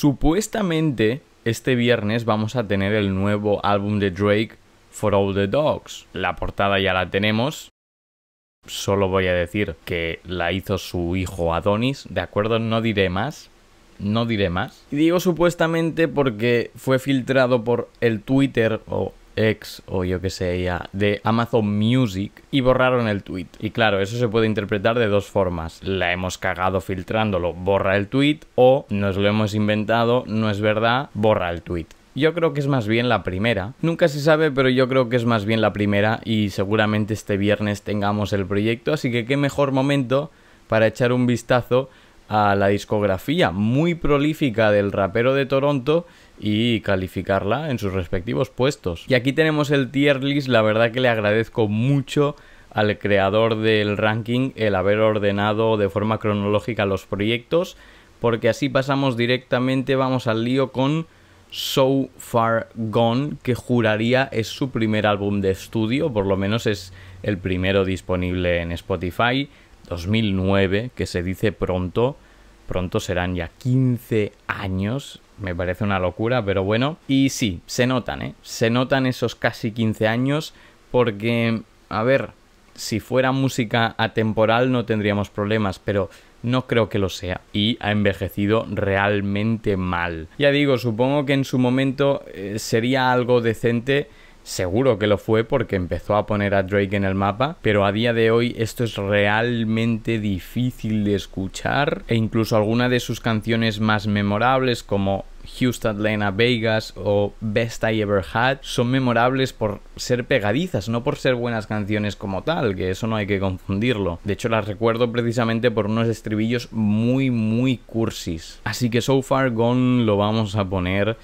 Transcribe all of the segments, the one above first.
Supuestamente este viernes vamos a tener el nuevo álbum de Drake, For All the Dogs. La portada ya la tenemos. Solo voy a decir que la hizo su hijo Adonis, ¿de acuerdo? No diré más. No diré más. Y digo supuestamente porque fue filtrado por el Twitter o Ex o yo que sé, ya, de Amazon Music y borraron el tweet. Y claro, eso se puede interpretar de dos formas. La hemos cagado filtrándolo, borra el tweet, o nos lo hemos inventado, no es verdad, borra el tweet. Yo creo que es más bien la primera. Nunca se sabe, pero yo creo que es más bien la primera y seguramente este viernes tengamos el proyecto, así que qué mejor momento para echar un vistazo a la discografía muy prolífica del rapero de Toronto y calificarla en sus respectivos puestos. Y aquí tenemos el tier list, la verdad que le agradezco mucho al creador del ranking el haber ordenado de forma cronológica los proyectos, porque así pasamos directamente, vamos al lío con So Far Gone, que juraría es su primer álbum de estudio, por lo menos es el primero disponible en Spotify. 2009, que se dice pronto, pronto serán ya 15 años, me parece una locura, pero bueno, y sí, se notan, ¿eh? Se notan esos casi 15 años porque, a ver, si fuera música atemporal no tendríamos problemas, pero no creo que lo sea y ha envejecido realmente mal. Ya digo, supongo que en su momento eh, sería algo decente Seguro que lo fue porque empezó a poner a Drake en el mapa, pero a día de hoy esto es realmente difícil de escuchar e incluso algunas de sus canciones más memorables como Houston, Atlanta, Vegas o Best I Ever Had son memorables por ser pegadizas, no por ser buenas canciones como tal, que eso no hay que confundirlo. De hecho, las recuerdo precisamente por unos estribillos muy, muy cursis. Así que So Far Gone lo vamos a poner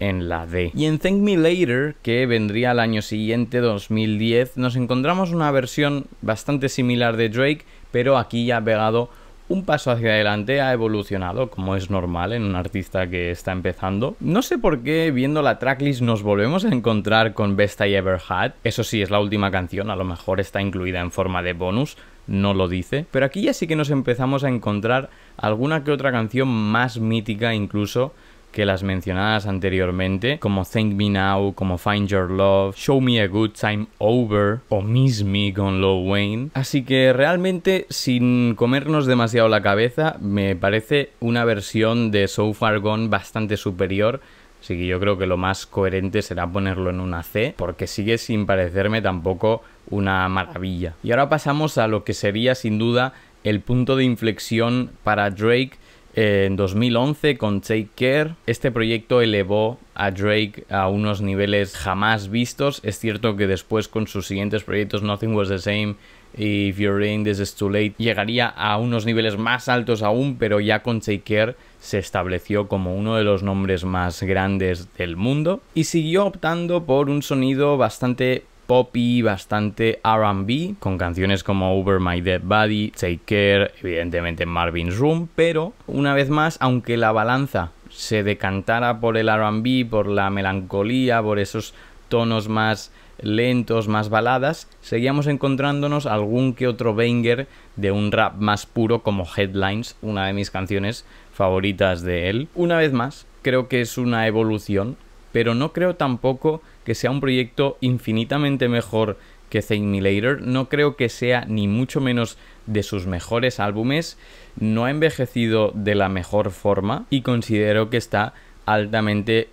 en la D. Y en Thank Me Later, que vendría al año siguiente, 2010, nos encontramos una versión bastante similar de Drake, pero aquí ya ha pegado un paso hacia adelante, ha evolucionado, como es normal en un artista que está empezando. No sé por qué, viendo la tracklist, nos volvemos a encontrar con Best I Ever Had. Eso sí, es la última canción, a lo mejor está incluida en forma de bonus, no lo dice. Pero aquí ya sí que nos empezamos a encontrar alguna que otra canción más mítica incluso que las mencionadas anteriormente, como Thank Me Now, como Find Your Love, Show Me a Good Time Over o Miss Me con Low Wayne. Así que realmente, sin comernos demasiado la cabeza, me parece una versión de So Far Gone bastante superior. Así que yo creo que lo más coherente será ponerlo en una C, porque sigue sin parecerme tampoco una maravilla. Y ahora pasamos a lo que sería sin duda el punto de inflexión para Drake en 2011, con Take Care, este proyecto elevó a Drake a unos niveles jamás vistos. Es cierto que después con sus siguientes proyectos, Nothing Was the Same y If You're In This Is Too Late, llegaría a unos niveles más altos aún, pero ya con Take Care se estableció como uno de los nombres más grandes del mundo y siguió optando por un sonido bastante poppy, bastante RB, con canciones como Over My Dead Body, Take Care, evidentemente Marvin's Room, pero una vez más, aunque la balanza se decantara por el RB, por la melancolía, por esos tonos más lentos, más baladas, seguíamos encontrándonos algún que otro banger de un rap más puro como Headlines, una de mis canciones favoritas de él. Una vez más, creo que es una evolución, pero no creo tampoco que sea un proyecto infinitamente mejor que Think Later. No creo que sea ni mucho menos de sus mejores álbumes. No ha envejecido de la mejor forma y considero que está altamente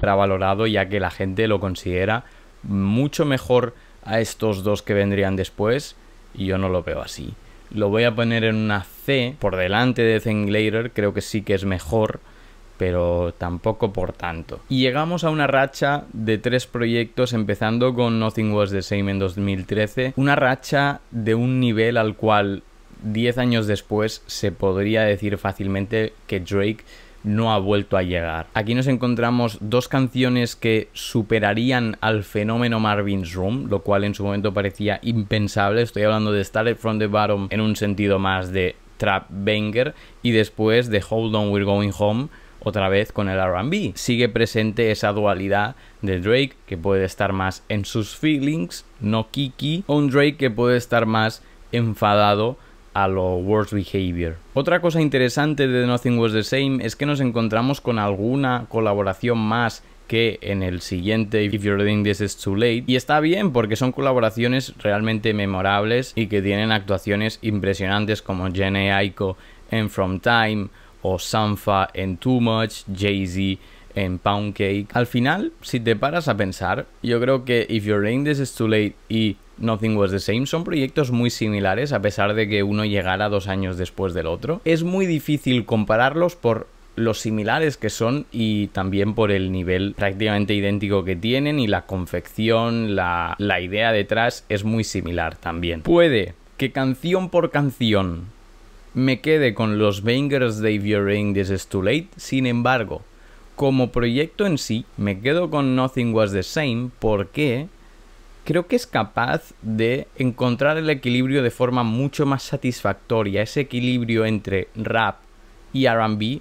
valorado ya que la gente lo considera mucho mejor a estos dos que vendrían después y yo no lo veo así. Lo voy a poner en una C por delante de Later. creo que sí que es mejor, pero tampoco por tanto. Y llegamos a una racha de tres proyectos, empezando con Nothing Was the Same en 2013, una racha de un nivel al cual 10 años después se podría decir fácilmente que Drake no ha vuelto a llegar. Aquí nos encontramos dos canciones que superarían al fenómeno Marvin's Room, lo cual en su momento parecía impensable. Estoy hablando de Started from the Bottom en un sentido más de trap banger y después de Hold On We're Going Home otra vez con el RB. Sigue presente esa dualidad de Drake que puede estar más en sus feelings, no Kiki, o un Drake que puede estar más enfadado a lo worst behavior. Otra cosa interesante de Nothing Was the Same es que nos encontramos con alguna colaboración más que en el siguiente If You're Reading This Is Too Late. Y está bien porque son colaboraciones realmente memorables y que tienen actuaciones impresionantes como Jenny Aiko en From Time o Sanfa en Too Much, Jay-Z en Pound Cake. Al final, si te paras a pensar, yo creo que If Your Rain This Is Too Late y Nothing Was the Same son proyectos muy similares a pesar de que uno llegara dos años después del otro. Es muy difícil compararlos por los similares que son y también por el nivel prácticamente idéntico que tienen y la confección, la, la idea detrás es muy similar también. Puede que canción por canción me quede con los bangers de If You're This Is Too Late, sin embargo, como proyecto en sí, me quedo con Nothing Was The Same porque creo que es capaz de encontrar el equilibrio de forma mucho más satisfactoria. Ese equilibrio entre rap y RB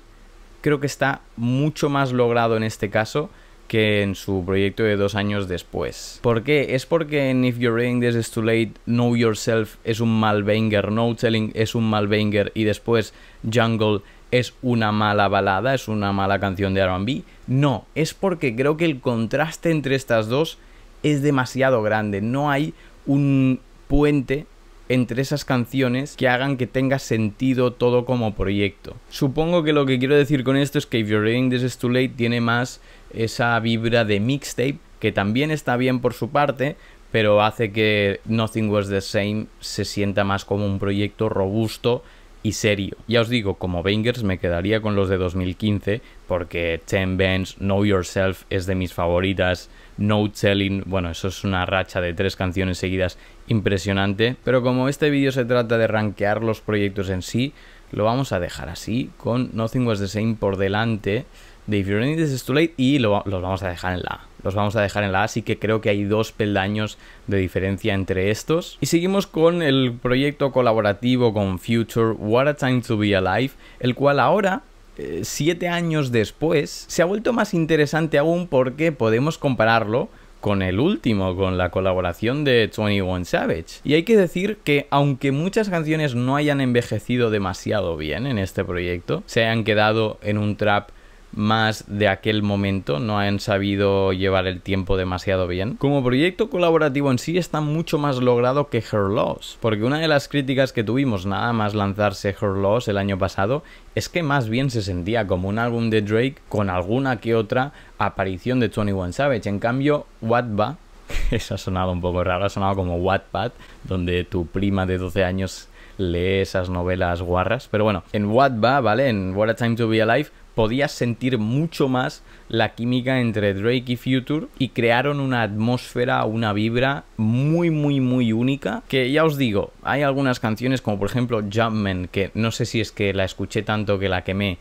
creo que está mucho más logrado en este caso que en su proyecto de dos años después. ¿Por qué? Es porque en If You're Reading This Is Too Late, Know Yourself es un mal banger, No Telling es un mal banger y después Jungle es una mala balada, es una mala canción de RB. No, es porque creo que el contraste entre estas dos es demasiado grande. No hay un puente entre esas canciones que hagan que tenga sentido todo como proyecto. Supongo que lo que quiero decir con esto es que If You're Reading This Is Too Late tiene más esa vibra de mixtape, que también está bien por su parte, pero hace que Nothing Was the Same se sienta más como un proyecto robusto y serio. Ya os digo, como Bangers me quedaría con los de 2015 porque Ten Bands, Know Yourself es de mis favoritas, No Telling, bueno, eso es una racha de tres canciones seguidas impresionante, pero como este vídeo se trata de rankear los proyectos en sí, lo vamos a dejar así con Nothing Was the Same por delante de If You're in This Is Too Late y los vamos a dejar en la A. Los vamos a dejar en la A, así que creo que hay dos peldaños de diferencia entre estos. Y seguimos con el proyecto colaborativo con Future, What a Time to Be Alive, el cual ahora eh, siete años después, se ha vuelto más interesante aún porque podemos compararlo con el último, con la colaboración de 21 Savage. Y hay que decir que aunque muchas canciones no hayan envejecido demasiado bien en este proyecto, se han quedado en un trap más de aquel momento, no han sabido llevar el tiempo demasiado bien. Como proyecto colaborativo en sí está mucho más logrado que Her Loss, porque una de las críticas que tuvimos nada más lanzarse Her Loss el año pasado es que más bien se sentía como un álbum de Drake con alguna que otra aparición de 21 Savage. En cambio, Whatba, eso ha sonado un poco raro, ha sonado como Wattpad, donde tu prima de 12 años lee esas novelas guarras. Pero bueno, en Wattba, ¿vale? En What a Time to Be Alive podías sentir mucho más la química entre Drake y Future y crearon una atmósfera, una vibra muy, muy, muy única. Que ya os digo, hay algunas canciones como por ejemplo Jumpman, que no sé si es que la escuché tanto que la quemé,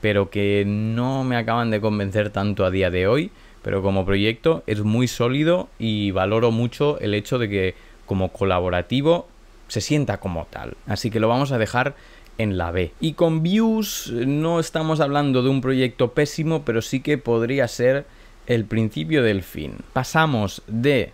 pero que no me acaban de convencer tanto a día de hoy. Pero como proyecto es muy sólido y valoro mucho el hecho de que como colaborativo se sienta como tal. Así que lo vamos a dejar en la B. Y con Views no estamos hablando de un proyecto pésimo, pero sí que podría ser el principio del fin. Pasamos de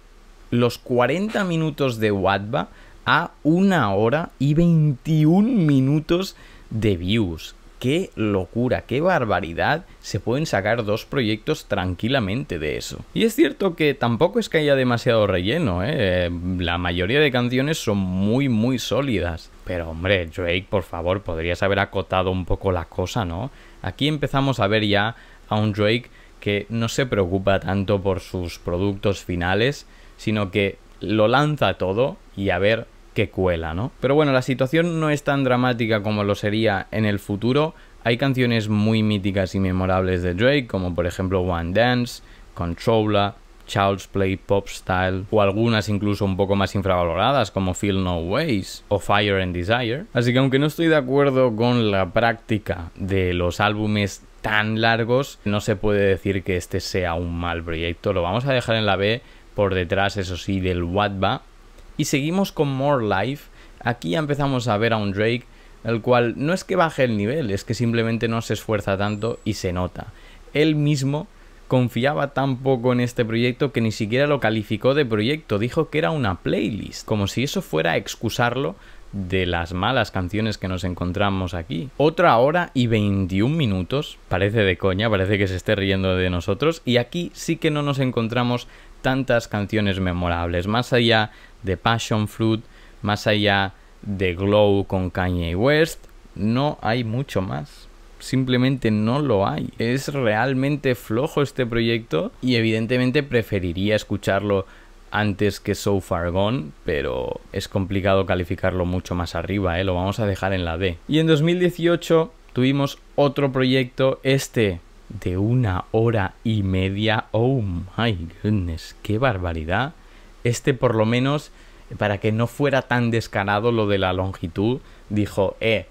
los 40 minutos de Wadba a una hora y 21 minutos de Views. ¡Qué locura, qué barbaridad! Se pueden sacar dos proyectos tranquilamente de eso. Y es cierto que tampoco es que haya demasiado relleno, ¿eh? Eh, La mayoría de canciones son muy, muy sólidas. Pero hombre, Drake, por favor, podrías haber acotado un poco la cosa, ¿no? Aquí empezamos a ver ya a un Drake que no se preocupa tanto por sus productos finales, sino que lo lanza todo y a ver qué cuela, ¿no? Pero bueno, la situación no es tan dramática como lo sería en el futuro. Hay canciones muy míticas y memorables de Drake, como por ejemplo One Dance, Controller, Child's Play Pop Style o algunas incluso un poco más infravaloradas como Feel No Ways o Fire and Desire. Así que aunque no estoy de acuerdo con la práctica de los álbumes tan largos, no se puede decir que este sea un mal proyecto. Lo vamos a dejar en la B por detrás, eso sí, del va Y seguimos con More Life. Aquí empezamos a ver a un Drake el cual no es que baje el nivel, es que simplemente no se esfuerza tanto y se nota. Él mismo confiaba tan poco en este proyecto que ni siquiera lo calificó de proyecto, dijo que era una playlist, como si eso fuera a excusarlo de las malas canciones que nos encontramos aquí. Otra hora y 21 minutos, parece de coña, parece que se esté riendo de nosotros, y aquí sí que no nos encontramos tantas canciones memorables, más allá de Passion Fruit, más allá de Glow con Kanye West, no hay mucho más simplemente no lo hay. Es realmente flojo este proyecto y evidentemente preferiría escucharlo antes que So Far Gone, pero es complicado calificarlo mucho más arriba, ¿eh? lo vamos a dejar en la D. Y en 2018 tuvimos otro proyecto, este de una hora y media. Oh my goodness, qué barbaridad. Este por lo menos, para que no fuera tan descarado lo de la longitud, dijo, eh,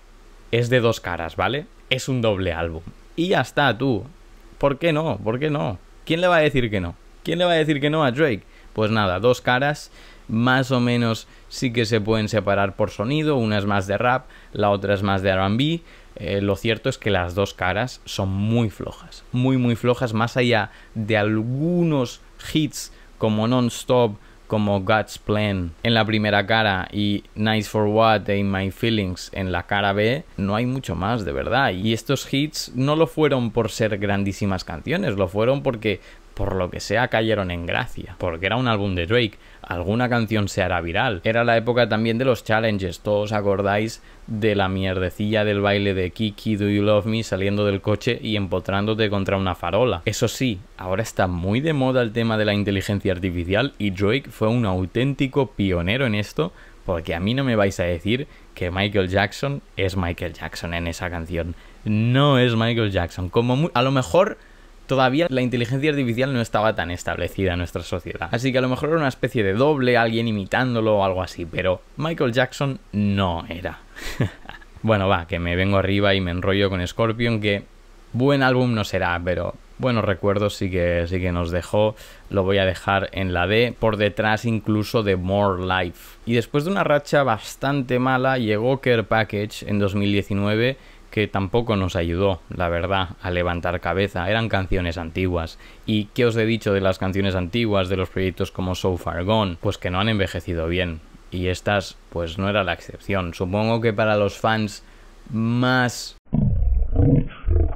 es de dos caras, ¿vale? es un doble álbum. Y ya está, tú. ¿Por qué no? ¿Por qué no? ¿Quién le va a decir que no? ¿Quién le va a decir que no a Drake? Pues nada, dos caras, más o menos sí que se pueden separar por sonido, una es más de rap, la otra es más de RB. Eh, lo cierto es que las dos caras son muy flojas, muy muy flojas, más allá de algunos hits como Non-Stop como God's Plan en la primera cara y Nice for What in My Feelings en la cara B, no hay mucho más de verdad. Y estos hits no lo fueron por ser grandísimas canciones, lo fueron porque por lo que sea cayeron en gracia, porque era un álbum de Drake alguna canción se hará viral. Era la época también de los challenges, todos acordáis de la mierdecilla del baile de Kiki Do You Love Me saliendo del coche y empotrándote contra una farola. Eso sí, ahora está muy de moda el tema de la inteligencia artificial y Drake fue un auténtico pionero en esto porque a mí no me vais a decir que Michael Jackson es Michael Jackson en esa canción. No es Michael Jackson. Como a lo mejor todavía la inteligencia artificial no estaba tan establecida en nuestra sociedad. Así que a lo mejor era una especie de doble, alguien imitándolo o algo así, pero Michael Jackson no era. bueno, va, que me vengo arriba y me enrollo con Scorpion, que buen álbum no será, pero buenos recuerdos sí que, sí que nos dejó. Lo voy a dejar en la D, por detrás incluso de More Life. Y después de una racha bastante mala, llegó Care Package en 2019 que tampoco nos ayudó, la verdad, a levantar cabeza. Eran canciones antiguas. ¿Y qué os he dicho de las canciones antiguas, de los proyectos como So Far Gone? Pues que no han envejecido bien. Y estas, pues no era la excepción. Supongo que para los fans más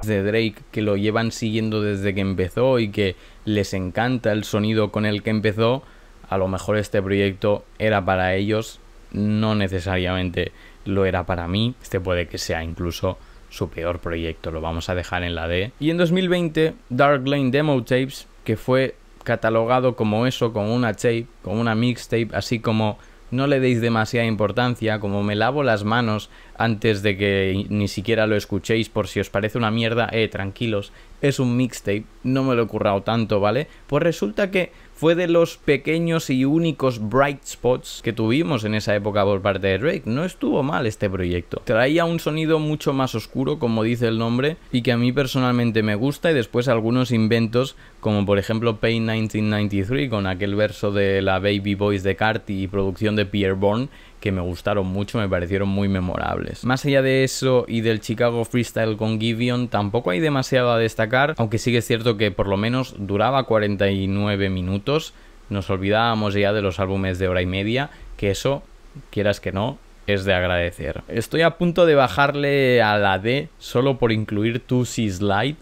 de Drake que lo llevan siguiendo desde que empezó y que les encanta el sonido con el que empezó, a lo mejor este proyecto era para ellos, no necesariamente lo era para mí. Este puede que sea incluso su peor proyecto, lo vamos a dejar en la D. Y en 2020, Dark Lane Demo Tapes, que fue catalogado como eso, como una tape, como una mixtape, así como no le deis demasiada importancia, como me lavo las manos antes de que ni siquiera lo escuchéis por si os parece una mierda, eh, tranquilos, es un mixtape, no me lo he currado tanto, ¿vale? Pues resulta que fue de los pequeños y únicos bright spots que tuvimos en esa época por parte de Drake. No estuvo mal este proyecto. Traía un sonido mucho más oscuro, como dice el nombre, y que a mí personalmente me gusta, y después algunos inventos, como por ejemplo Pain 1993, con aquel verso de la Baby Boys de Carti y producción de Pierre Bourne, que me gustaron mucho, me parecieron muy memorables. Más allá de eso y del Chicago Freestyle con Givion, tampoco hay demasiado a destacar, aunque sí que es cierto que por lo menos duraba 49 minutos. Nos olvidábamos ya de los álbumes de hora y media, que eso, quieras que no, es de agradecer. Estoy a punto de bajarle a la D solo por incluir tu Slide,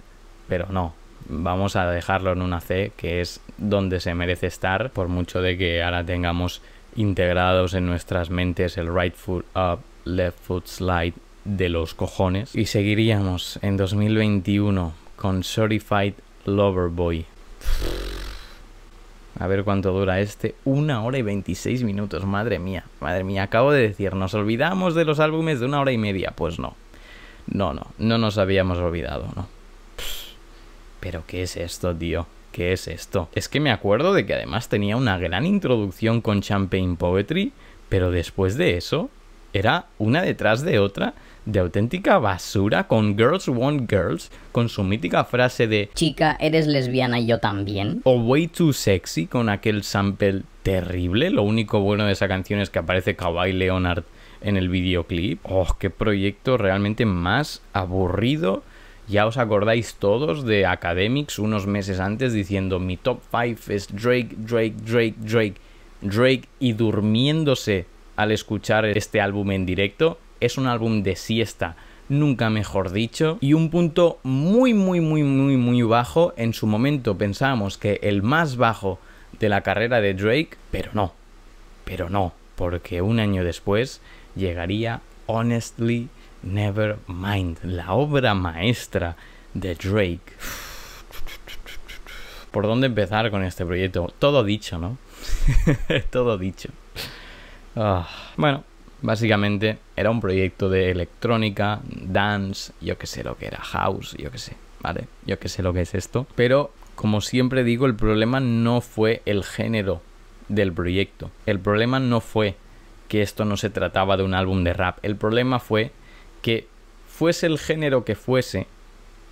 pero no. Vamos a dejarlo en una C, que es donde se merece estar, por mucho de que ahora tengamos integrados en nuestras mentes el right foot up, left foot slide de los cojones. Y seguiríamos en 2021 con Certified Lover Boy. A ver cuánto dura este. Una hora y 26 minutos. Madre mía. Madre mía. Acabo de decir, nos olvidamos de los álbumes de una hora y media. Pues no. No, no. No nos habíamos olvidado, ¿no? Pero ¿qué es esto, tío? ¿Qué es esto? Es que me acuerdo de que además tenía una gran introducción con Champagne Poetry, pero después de eso era una detrás de otra de auténtica basura con Girls Want Girls, con su mítica frase de Chica, eres lesbiana y yo también. O Way Too Sexy con aquel sample terrible. Lo único bueno de esa canción es que aparece kawaii Leonard en el videoclip. Oh, qué proyecto realmente más aburrido ya os acordáis todos de Academics unos meses antes diciendo mi top 5 es Drake, Drake, Drake, Drake, Drake y durmiéndose al escuchar este álbum en directo. Es un álbum de siesta, nunca mejor dicho, y un punto muy, muy, muy, muy, muy bajo. En su momento pensábamos que el más bajo de la carrera de Drake, pero no, pero no, porque un año después llegaría Honestly Nevermind, la obra maestra de Drake. ¿Por dónde empezar con este proyecto? Todo dicho, ¿no? Todo dicho. Ah, bueno, básicamente era un proyecto de electrónica, dance, yo que sé lo que era, house, yo que sé, ¿vale? Yo que sé lo que es esto. Pero, como siempre digo, el problema no fue el género del proyecto. El problema no fue que esto no se trataba de un álbum de rap. El problema fue que fuese el género que fuese,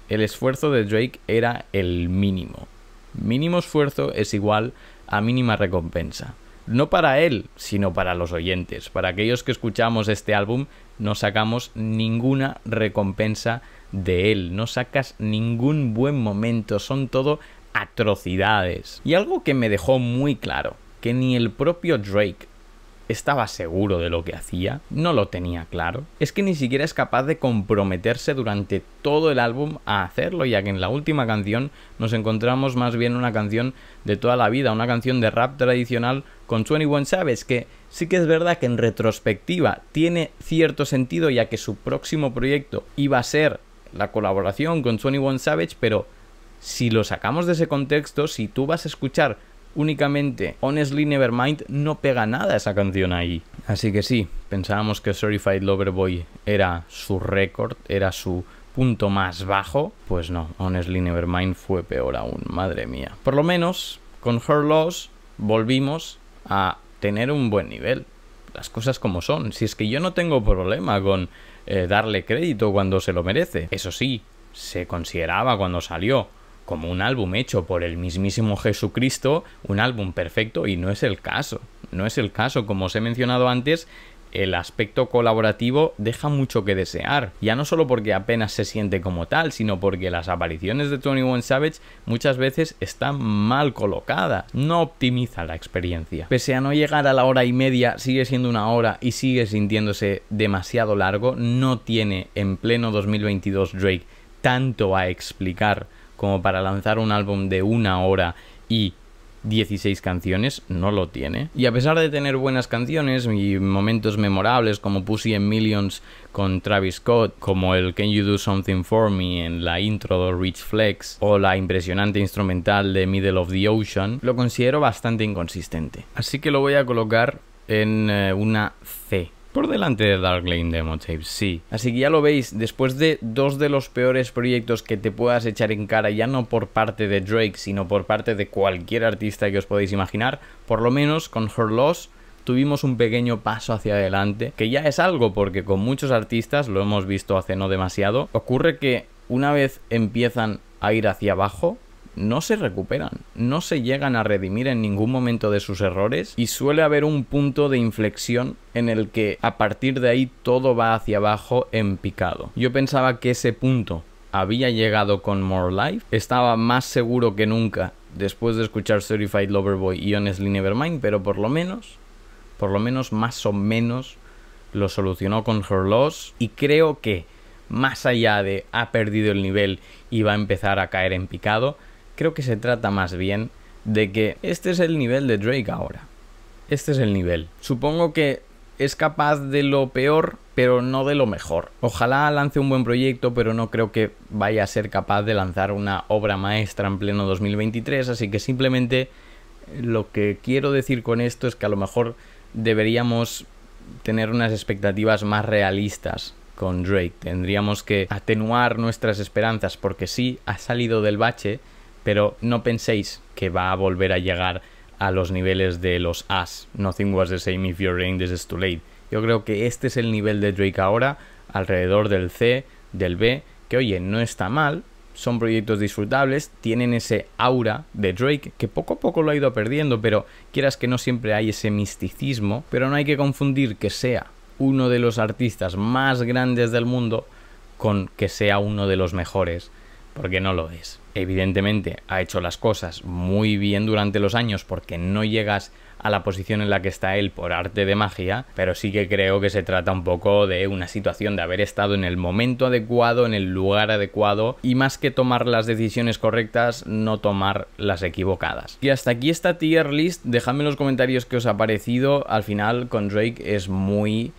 el esfuerzo de Drake era el mínimo. Mínimo esfuerzo es igual a mínima recompensa. No para él, sino para los oyentes. Para aquellos que escuchamos este álbum, no sacamos ninguna recompensa de él. No sacas ningún buen momento. Son todo atrocidades. Y algo que me dejó muy claro, que ni el propio Drake estaba seguro de lo que hacía, no lo tenía claro. Es que ni siquiera es capaz de comprometerse durante todo el álbum a hacerlo, ya que en la última canción nos encontramos más bien una canción de toda la vida, una canción de rap tradicional con 21 Savage, que sí que es verdad que en retrospectiva tiene cierto sentido, ya que su próximo proyecto iba a ser la colaboración con 21 Savage, pero si lo sacamos de ese contexto, si tú vas a escuchar únicamente Honestly Nevermind no pega nada esa canción ahí. Así que sí, pensábamos que Certified Lover Boy era su récord, era su punto más bajo. Pues no, Honestly Nevermind fue peor aún, madre mía. Por lo menos con Her Loss volvimos a tener un buen nivel. Las cosas como son. Si es que yo no tengo problema con eh, darle crédito cuando se lo merece. Eso sí, se consideraba cuando salió como un álbum hecho por el mismísimo Jesucristo, un álbum perfecto, y no es el caso. No es el caso, como os he mencionado antes, el aspecto colaborativo deja mucho que desear, ya no solo porque apenas se siente como tal, sino porque las apariciones de Tony 21 Savage muchas veces están mal colocadas, no optimiza la experiencia. Pese a no llegar a la hora y media, sigue siendo una hora y sigue sintiéndose demasiado largo, no tiene en pleno 2022 Drake tanto a explicar como para lanzar un álbum de una hora y 16 canciones, no lo tiene. Y a pesar de tener buenas canciones y momentos memorables como Pussy and Millions con Travis Scott, como el Can You Do Something For Me en la intro de Rich Flex o la impresionante instrumental de Middle of the Ocean, lo considero bastante inconsistente. Así que lo voy a colocar en eh, una C por delante de Lane Demo Tape, sí. Así que ya lo veis, después de dos de los peores proyectos que te puedas echar en cara, ya no por parte de Drake, sino por parte de cualquier artista que os podéis imaginar, por lo menos con Her Loss tuvimos un pequeño paso hacia adelante, que ya es algo porque con muchos artistas, lo hemos visto hace no demasiado, ocurre que una vez empiezan a ir hacia abajo, no se recuperan, no se llegan a redimir en ningún momento de sus errores y suele haber un punto de inflexión en el que a partir de ahí todo va hacia abajo en picado. Yo pensaba que ese punto había llegado con More Life, estaba más seguro que nunca después de escuchar Certified Lover Boy y Honestly Nevermind, pero por lo menos, por lo menos más o menos lo solucionó con Her Loss y creo que más allá de ha perdido el nivel y va a empezar a caer en picado, creo que se trata más bien de que este es el nivel de Drake ahora. Este es el nivel. Supongo que es capaz de lo peor, pero no de lo mejor. Ojalá lance un buen proyecto, pero no creo que vaya a ser capaz de lanzar una obra maestra en pleno 2023, así que simplemente lo que quiero decir con esto es que a lo mejor deberíamos tener unas expectativas más realistas con Drake. Tendríamos que atenuar nuestras esperanzas porque sí ha salido del bache, pero no penséis que va a volver a llegar a los niveles de los As. Nothing was the same if your rain this is too late. Yo creo que este es el nivel de Drake ahora, alrededor del C, del B, que oye, no está mal, son proyectos disfrutables, tienen ese aura de Drake que poco a poco lo ha ido perdiendo, pero quieras que no siempre hay ese misticismo, pero no hay que confundir que sea uno de los artistas más grandes del mundo con que sea uno de los mejores, porque no lo es evidentemente ha hecho las cosas muy bien durante los años porque no llegas a la posición en la que está él por arte de magia, pero sí que creo que se trata un poco de una situación de haber estado en el momento adecuado, en el lugar adecuado y más que tomar las decisiones correctas, no tomar las equivocadas. Y hasta aquí esta tier list, dejadme en los comentarios qué os ha parecido, al final con Drake es muy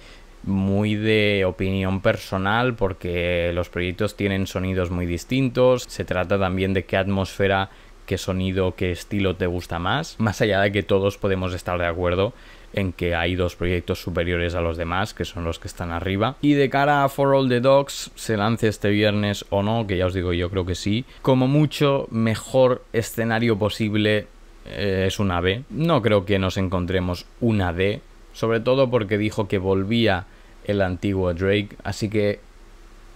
muy de opinión personal porque los proyectos tienen sonidos muy distintos, se trata también de qué atmósfera, qué sonido, qué estilo te gusta más, más allá de que todos podemos estar de acuerdo en que hay dos proyectos superiores a los demás, que son los que están arriba. Y de cara a For All the Dogs, se lance este viernes o no, que ya os digo, yo creo que sí. Como mucho mejor escenario posible eh, es una B. No creo que nos encontremos una D sobre todo porque dijo que volvía el antiguo Drake, así que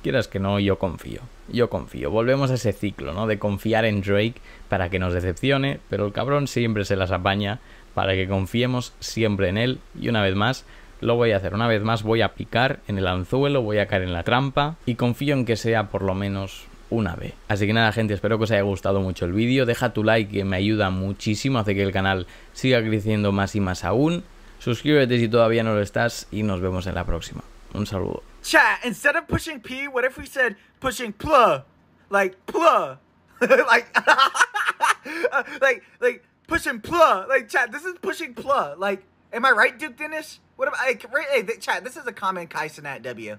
quieras que no, yo confío, yo confío. Volvemos a ese ciclo, ¿no? De confiar en Drake para que nos decepcione, pero el cabrón siempre se las apaña para que confiemos siempre en él y una vez más lo voy a hacer. Una vez más voy a picar en el anzuelo, voy a caer en la trampa y confío en que sea por lo menos una vez. Así que nada gente, espero que os haya gustado mucho el vídeo. Deja tu like que me ayuda muchísimo, hace que el canal siga creciendo más y más aún. Suscríbete si todavía no lo estás y nos vemos en la próxima. Un saludo. Chat, instead of pushing P, what if we said pushing pl? Like pl? like like like pushing pl? Like chat, this is pushing pl. Like am I right, Duke Dennis? What am I like, right, hey, chat, this is a common Kaisenat W.